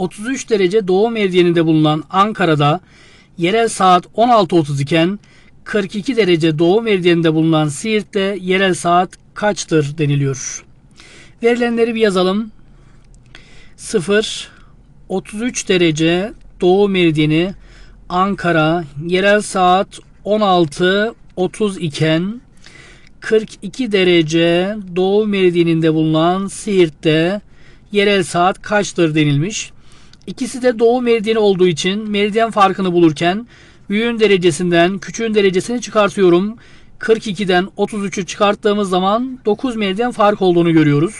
33 derece doğu meridyeninde bulunan Ankara'da yerel saat 16.30 iken 42 derece doğu meridyeninde bulunan Siirt'te yerel saat kaçtır deniliyor. Verilenleri bir yazalım. 0 33 derece doğu meridyeni Ankara yerel saat 16.30 iken 42 derece doğu meridyeninde bulunan Siirt'te yerel saat kaçtır denilmiş. İkisi de doğu meridyeni olduğu için meridyen farkını bulurken büyüğün derecesinden küçüğün derecesini çıkartıyorum. 42'den 33'ü çıkarttığımız zaman 9 meridyen fark olduğunu görüyoruz.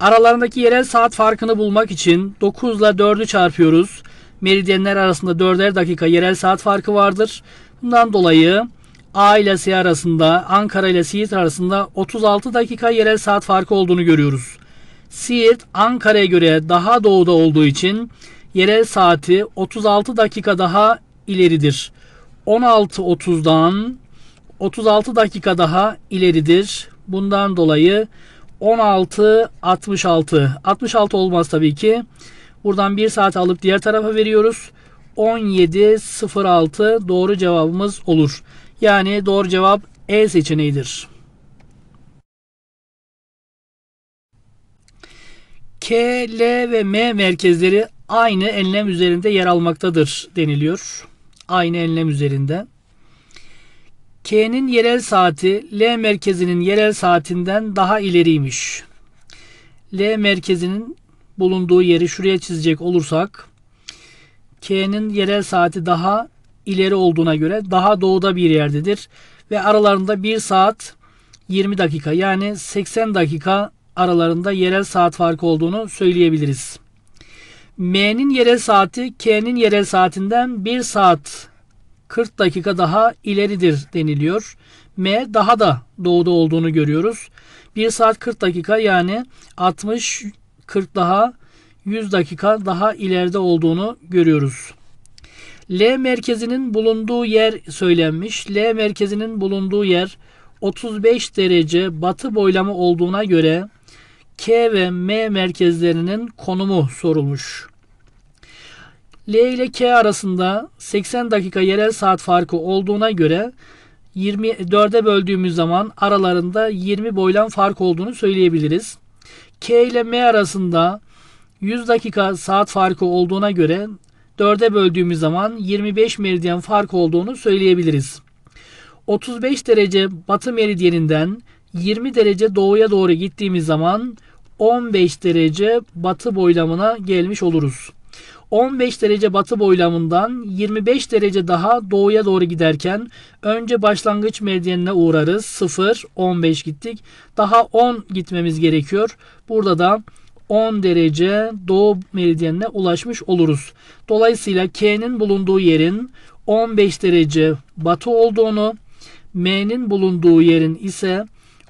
Aralarındaki yerel saat farkını bulmak için 9 ile 4'ü çarpıyoruz. Meridyenler arasında 4'er dakika yerel saat farkı vardır. Bundan dolayı A ile S arasında, Ankara ile Siirt arasında 36 dakika yerel saat farkı olduğunu görüyoruz. Siirt Ankara'ya göre daha doğuda olduğu için yerel saati 36 dakika daha ileridir. 16.30'dan 36 dakika daha ileridir. Bundan dolayı 16.66 66 olmaz tabii ki. Buradan 1 saat alıp diğer tarafa veriyoruz. 17.06 doğru cevabımız olur. Yani doğru cevap E seçeneğidir. K, L ve M merkezleri aynı enlem üzerinde yer almaktadır deniliyor. Aynı enlem üzerinde. K'nin yerel saati L merkezinin yerel saatinden daha ileriymiş. L merkezinin bulunduğu yeri şuraya çizecek olursak K'nin yerel saati daha ileri olduğuna göre daha doğuda bir yerdedir ve aralarında 1 saat 20 dakika yani 80 dakika aralarında yerel saat farkı olduğunu söyleyebiliriz. M'nin yerel saati K'nin yerel saatinden 1 saat 40 dakika daha ileridir deniliyor. M daha da doğuda olduğunu görüyoruz. 1 saat 40 dakika yani 60 40 daha 100 dakika daha ileride olduğunu görüyoruz. L merkezinin bulunduğu yer söylenmiş. L merkezinin bulunduğu yer 35 derece batı boylamı olduğuna göre K ve M merkezlerinin konumu sorulmuş. L ile K arasında 80 dakika yerel saat farkı olduğuna göre 24'e böldüğümüz zaman aralarında 20 boylan fark olduğunu söyleyebiliriz. K ile M arasında 100 dakika saat farkı olduğuna göre 4'e böldüğümüz zaman 25 meridyen fark olduğunu söyleyebiliriz. 35 derece batı meridyeninden 20 derece doğuya doğru gittiğimiz zaman 15 derece batı boylamına gelmiş oluruz. 15 derece batı boylamından 25 derece daha doğuya doğru giderken önce başlangıç meridyenine uğrarız. 0, 15 gittik. Daha 10 gitmemiz gerekiyor. Burada da 10 derece doğu meridyenine ulaşmış oluruz. Dolayısıyla K'nin bulunduğu yerin 15 derece batı olduğunu, M'nin bulunduğu yerin ise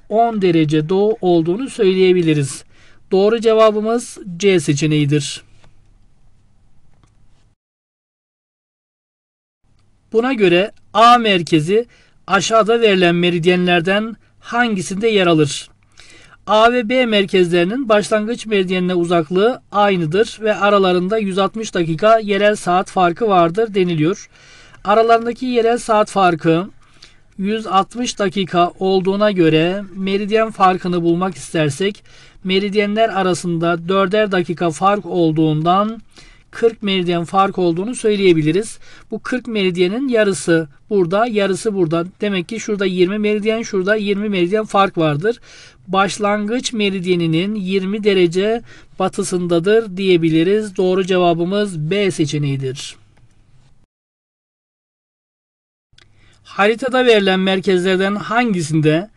10 derece doğu olduğunu söyleyebiliriz. Doğru cevabımız C seçeneğidir. Buna göre A merkezi aşağıda verilen meridyenlerden hangisinde yer alır? A ve B merkezlerinin başlangıç meridyenine uzaklığı aynıdır ve aralarında 160 dakika yerel saat farkı vardır deniliyor. Aralarındaki yerel saat farkı 160 dakika olduğuna göre meridyen farkını bulmak istersek meridyenler arasında dörder dakika fark olduğundan 40 meridyen fark olduğunu söyleyebiliriz. Bu 40 meridyenin yarısı burada, yarısı burada. Demek ki şurada 20 meridyen, şurada 20 meridyen fark vardır. Başlangıç meridyeninin 20 derece batısındadır diyebiliriz. Doğru cevabımız B seçeneğidir. Haritada verilen merkezlerden hangisinde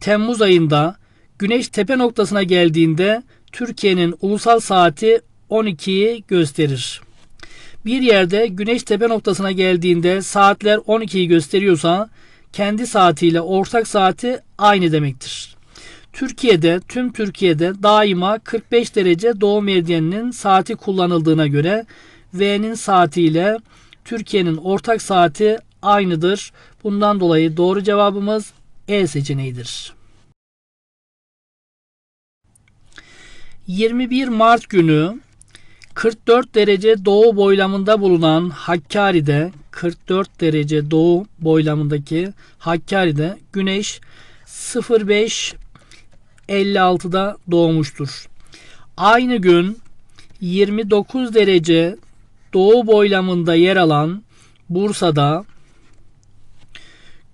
Temmuz ayında Güneş tepe noktasına geldiğinde Türkiye'nin ulusal saati 12'yi gösterir. Bir yerde güneş tepe noktasına geldiğinde saatler 12'yi gösteriyorsa kendi saatiyle ortak saati aynı demektir. Türkiye'de, tüm Türkiye'de daima 45 derece doğu meridyeninin saati kullanıldığına göre V'nin saatiyle Türkiye'nin ortak saati aynıdır. Bundan dolayı doğru cevabımız E seçeneğidir. 21 Mart günü 44 derece doğu boylamında bulunan Hakkari'de 44 derece doğu boylamındaki Hakkari'de güneş 05 56'da doğmuştur. Aynı gün 29 derece doğu boylamında yer alan Bursa'da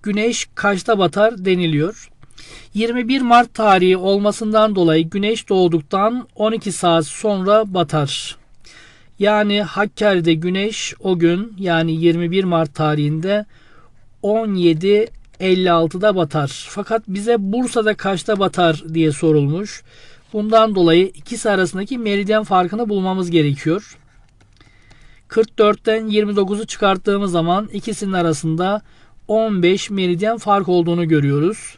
güneş kaçta batar deniliyor. 21 Mart tarihi olmasından dolayı güneş doğduktan 12 saat sonra batar. Yani Hakkari'de güneş o gün yani 21 Mart tarihinde 17.56'da batar. Fakat bize Bursa'da kaçta batar diye sorulmuş. Bundan dolayı ikisi arasındaki meridyen farkını bulmamız gerekiyor. 44'ten 29'u çıkarttığımız zaman ikisinin arasında 15 meridyen fark olduğunu görüyoruz.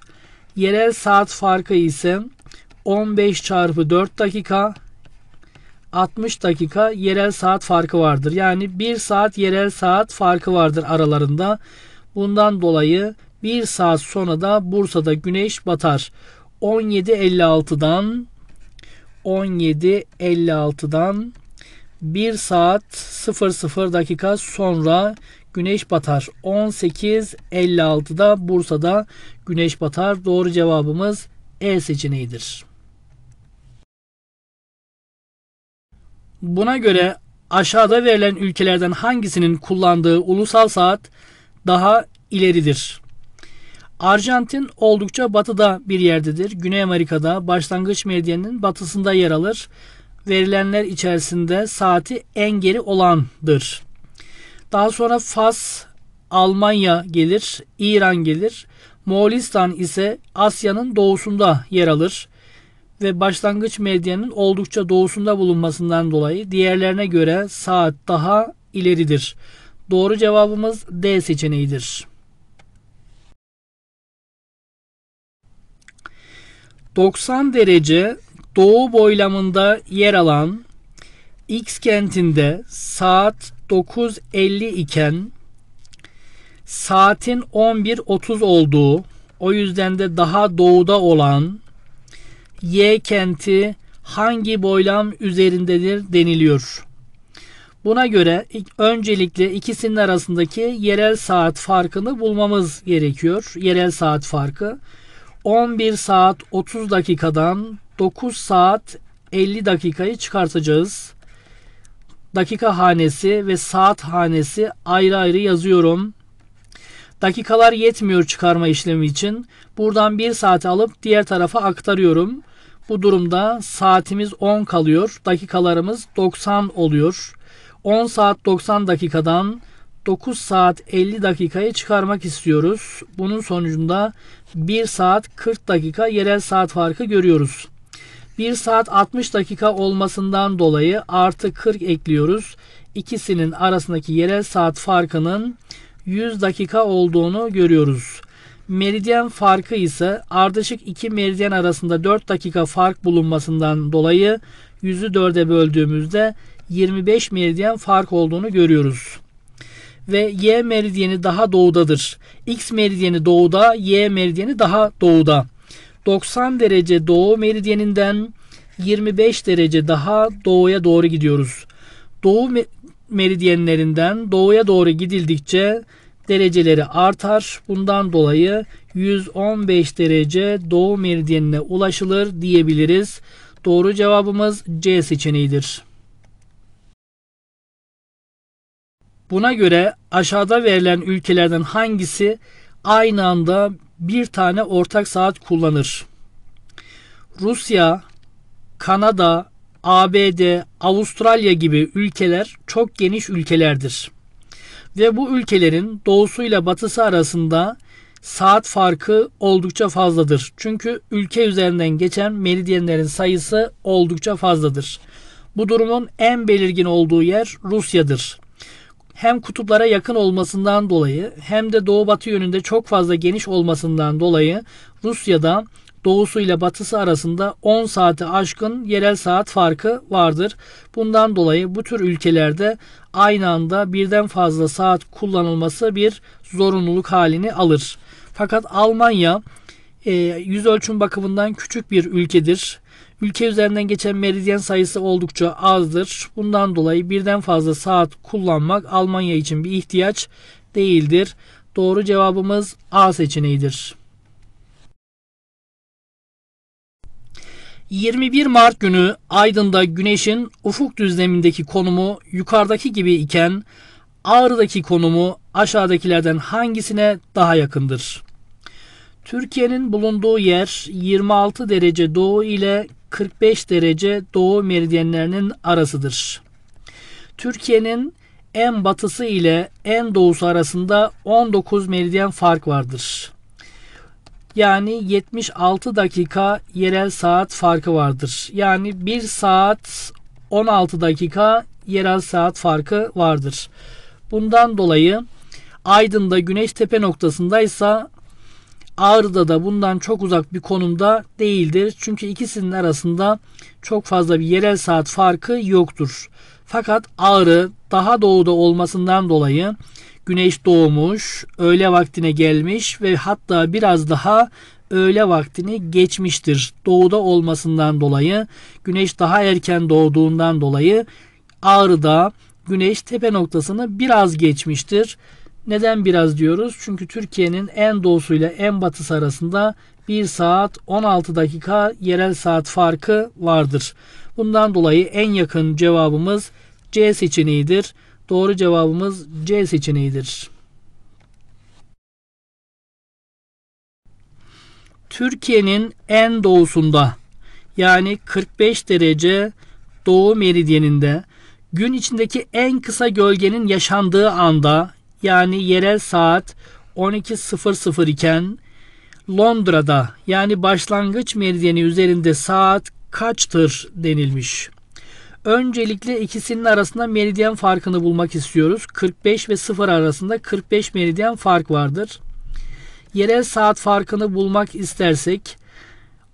Yerel saat farkı ise 15 çarpı 4 dakika 60 dakika yerel saat farkı vardır. Yani 1 saat yerel saat farkı vardır aralarında. Bundan dolayı 1 saat sonra da Bursa'da güneş batar. 17.56'dan 17.56'dan 1 saat 00 dakika sonra Güneş batar 18.56'da Bursa'da güneş batar. Doğru cevabımız E seçeneğidir. Buna göre aşağıda verilen ülkelerden hangisinin kullandığı ulusal saat daha ileridir? Arjantin oldukça batıda bir yerdedir. Güney Amerika'da başlangıç medyanın batısında yer alır. Verilenler içerisinde saati en geri olandır. Daha sonra Fas, Almanya gelir, İran gelir. Moğolistan ise Asya'nın doğusunda yer alır ve başlangıç medyanın oldukça doğusunda bulunmasından dolayı diğerlerine göre saat daha ileridir. Doğru cevabımız D seçeneğidir. 90 derece doğu boylamında yer alan X kentinde saat 9.50 iken saatin 11.30 olduğu o yüzden de daha doğuda olan Y kenti hangi boylam üzerindedir deniliyor. Buna göre öncelikle ikisinin arasındaki yerel saat farkını bulmamız gerekiyor. Yerel saat farkı 11 saat 30 dakikadan 9 saat 50 dakikayı çıkartacağız dakika hanesi ve saat hanesi ayrı ayrı yazıyorum. Dakikalar yetmiyor çıkarma işlemi için. Buradan bir saati alıp diğer tarafa aktarıyorum. Bu durumda saatimiz 10 kalıyor. Dakikalarımız 90 oluyor. 10 saat 90 dakikadan 9 saat 50 dakikaya çıkarmak istiyoruz. Bunun sonucunda 1 saat 40 dakika yerel saat farkı görüyoruz. 1 saat 60 dakika olmasından dolayı artı 40 ekliyoruz. İkisinin arasındaki yerel saat farkının 100 dakika olduğunu görüyoruz. Meridyen farkı ise ardışık iki meridyen arasında 4 dakika fark bulunmasından dolayı 100'ü 4'e böldüğümüzde 25 meridyen fark olduğunu görüyoruz. Ve Y meridyeni daha doğudadır. X meridyeni doğuda, Y meridyeni daha doğuda. 90 derece doğu meridyeninden 25 derece daha doğuya doğru gidiyoruz. Doğu meridyenlerinden doğuya doğru gidildikçe dereceleri artar. Bundan dolayı 115 derece doğu meridyenine ulaşılır diyebiliriz. Doğru cevabımız C seçeneğidir. Buna göre aşağıda verilen ülkelerden hangisi aynı anda bir tane ortak saat kullanır. Rusya, Kanada, ABD, Avustralya gibi ülkeler çok geniş ülkelerdir. Ve bu ülkelerin doğusuyla batısı arasında saat farkı oldukça fazladır. Çünkü ülke üzerinden geçen meridyenlerin sayısı oldukça fazladır. Bu durumun en belirgin olduğu yer Rusya'dır hem kutuplara yakın olmasından dolayı hem de doğu batı yönünde çok fazla geniş olmasından dolayı Rusya'da doğusu ile batısı arasında 10 saati aşkın yerel saat farkı vardır. Bundan dolayı bu tür ülkelerde aynı anda birden fazla saat kullanılması bir zorunluluk halini alır. Fakat Almanya e, yüz ölçüm bakımından küçük bir ülkedir. Ülke üzerinden geçen meridyen sayısı oldukça azdır. Bundan dolayı birden fazla saat kullanmak Almanya için bir ihtiyaç değildir. Doğru cevabımız A seçeneğidir. 21 Mart günü Aydın'da güneşin ufuk düzlemindeki konumu yukarıdaki gibi iken Ağrı'daki konumu aşağıdakilerden hangisine daha yakındır? Türkiye'nin bulunduğu yer 26 derece doğu ile 45 derece doğu meridyenlerinin arasıdır. Türkiye'nin en batısı ile en doğusu arasında 19 meridyen fark vardır. Yani 76 dakika yerel saat farkı vardır. Yani 1 saat 16 dakika yerel saat farkı vardır. Bundan dolayı Aydın'da güneş tepe noktasındaysa Ağrı'da da bundan çok uzak bir konumda değildir. Çünkü ikisinin arasında çok fazla bir yerel saat farkı yoktur. Fakat Ağrı daha doğuda olmasından dolayı güneş doğmuş, öğle vaktine gelmiş ve hatta biraz daha öğle vaktini geçmiştir. Doğuda olmasından dolayı güneş daha erken doğduğundan dolayı Ağrı'da güneş tepe noktasını biraz geçmiştir. Neden biraz diyoruz? Çünkü Türkiye'nin en doğusuyla en batısı arasında 1 saat 16 dakika yerel saat farkı vardır. Bundan dolayı en yakın cevabımız C seçeneğidir. Doğru cevabımız C seçeneğidir. Türkiye'nin en doğusunda yani 45 derece doğu meridyeninde gün içindeki en kısa gölgenin yaşandığı anda yani yerel saat 12.00 iken Londra'da yani başlangıç meridyeni üzerinde saat kaçtır denilmiş. Öncelikle ikisinin arasında meridyen farkını bulmak istiyoruz. 45 ve 0 arasında 45 meridyen fark vardır. Yerel saat farkını bulmak istersek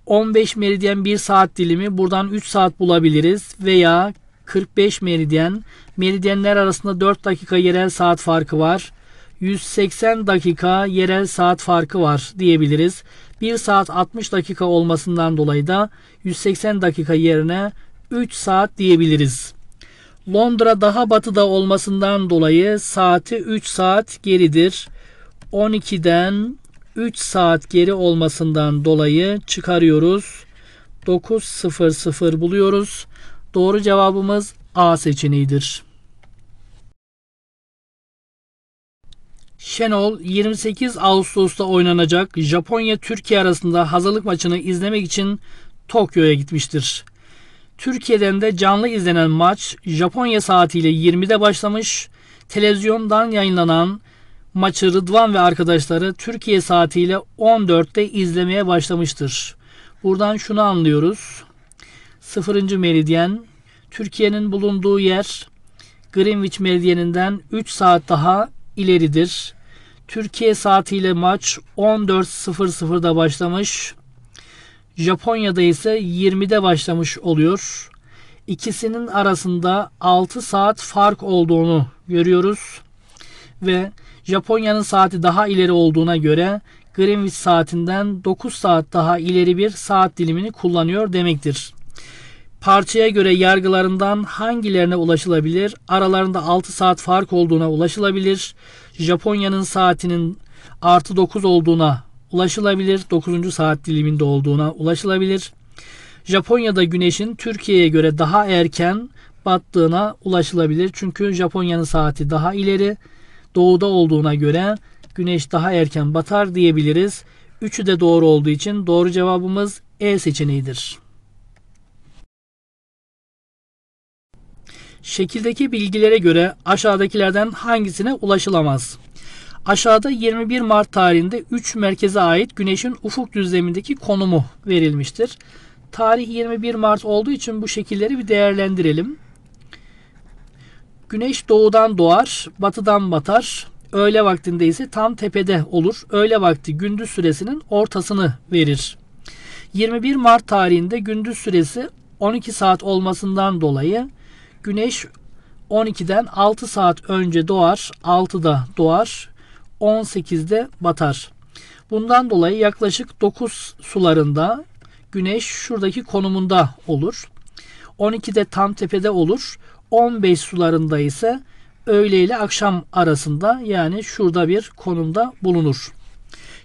15 meridyen 1 saat dilimi buradan 3 saat bulabiliriz veya 45 meridyen Meridyenler arasında 4 dakika yerel saat farkı var. 180 dakika yerel saat farkı var diyebiliriz. 1 saat 60 dakika olmasından dolayı da 180 dakika yerine 3 saat diyebiliriz. Londra daha batıda olmasından dolayı saati 3 saat geridir. 12'den 3 saat geri olmasından dolayı çıkarıyoruz. 9.00 buluyoruz. Doğru cevabımız A seçeneğidir. Şenol 28 Ağustos'ta oynanacak Japonya-Türkiye arasında hazırlık maçını izlemek için Tokyo'ya gitmiştir. Türkiye'den de canlı izlenen maç Japonya saatiyle 20'de başlamış. Televizyondan yayınlanan maçı Rıdvan ve arkadaşları Türkiye saatiyle 14'te izlemeye başlamıştır. Buradan şunu anlıyoruz. 0. meridyen Türkiye'nin bulunduğu yer Greenwich meridyeninden 3 saat daha ileridir. Türkiye saatiyle maç 14.00'da başlamış. Japonya'da ise 20'de başlamış oluyor. İkisinin arasında 6 saat fark olduğunu görüyoruz ve Japonya'nın saati daha ileri olduğuna göre Greenwich saatinden 9 saat daha ileri bir saat dilimini kullanıyor demektir. Parçaya göre yargılarından hangilerine ulaşılabilir? Aralarında 6 saat fark olduğuna ulaşılabilir. Japonya'nın saatinin artı 9 olduğuna ulaşılabilir. 9. saat diliminde olduğuna ulaşılabilir. Japonya'da güneşin Türkiye'ye göre daha erken battığına ulaşılabilir. Çünkü Japonya'nın saati daha ileri doğuda olduğuna göre güneş daha erken batar diyebiliriz. Üçü de doğru olduğu için doğru cevabımız E seçeneğidir. Şekildeki bilgilere göre aşağıdakilerden hangisine ulaşılamaz? Aşağıda 21 Mart tarihinde 3 merkeze ait Güneş'in ufuk düzlemindeki konumu verilmiştir. Tarih 21 Mart olduğu için bu şekilleri bir değerlendirelim. Güneş doğudan doğar, batıdan batar. Öğle vaktinde ise tam tepede olur. Öğle vakti gündüz süresinin ortasını verir. 21 Mart tarihinde gündüz süresi 12 saat olmasından dolayı Güneş 12'den 6 saat önce doğar, 6'da doğar, 18'de batar. Bundan dolayı yaklaşık 9 sularında Güneş şuradaki konumunda olur. 12'de tam tepede olur. 15 sularında ise öğle ile akşam arasında yani şurada bir konumda bulunur.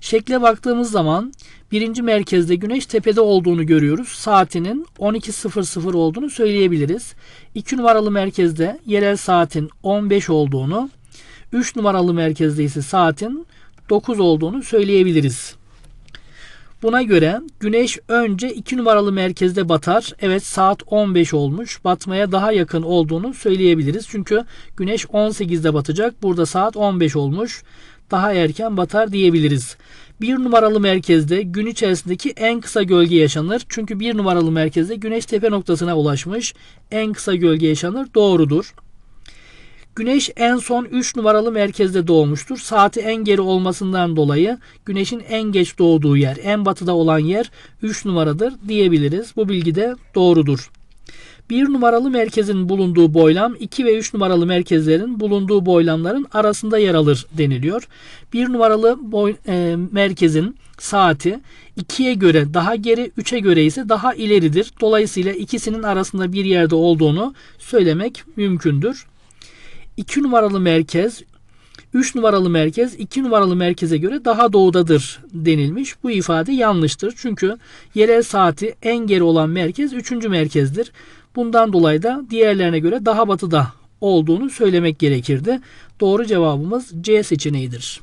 Şekle baktığımız zaman birinci merkezde güneş tepede olduğunu görüyoruz. Saatinin 12.00 olduğunu söyleyebiliriz. 2 numaralı merkezde yerel saatin 15 olduğunu, 3 numaralı merkezde ise saatin 9 olduğunu söyleyebiliriz. Buna göre güneş önce 2 numaralı merkezde batar. Evet saat 15 olmuş. Batmaya daha yakın olduğunu söyleyebiliriz. Çünkü güneş 18'de batacak. Burada saat 15 olmuş daha erken batar diyebiliriz. Bir numaralı merkezde gün içerisindeki en kısa gölge yaşanır. Çünkü bir numaralı merkezde güneş tepe noktasına ulaşmış. En kısa gölge yaşanır. Doğrudur. Güneş en son 3 numaralı merkezde doğmuştur. Saati en geri olmasından dolayı güneşin en geç doğduğu yer, en batıda olan yer 3 numaradır diyebiliriz. Bu bilgi de doğrudur. 1 numaralı merkezin bulunduğu boylam 2 ve 3 numaralı merkezlerin bulunduğu boylamların arasında yer alır deniliyor. 1 numaralı boy, e, merkezin saati 2'ye göre daha geri 3'e göre ise daha ileridir. Dolayısıyla ikisinin arasında bir yerde olduğunu söylemek mümkündür. 2 numaralı merkez 3 numaralı merkez 2 numaralı merkeze göre daha doğudadır denilmiş. Bu ifade yanlıştır. Çünkü yerel saati en geri olan merkez 3. merkezdir. Bundan dolayı da diğerlerine göre daha batıda olduğunu söylemek gerekirdi. Doğru cevabımız C seçeneğidir.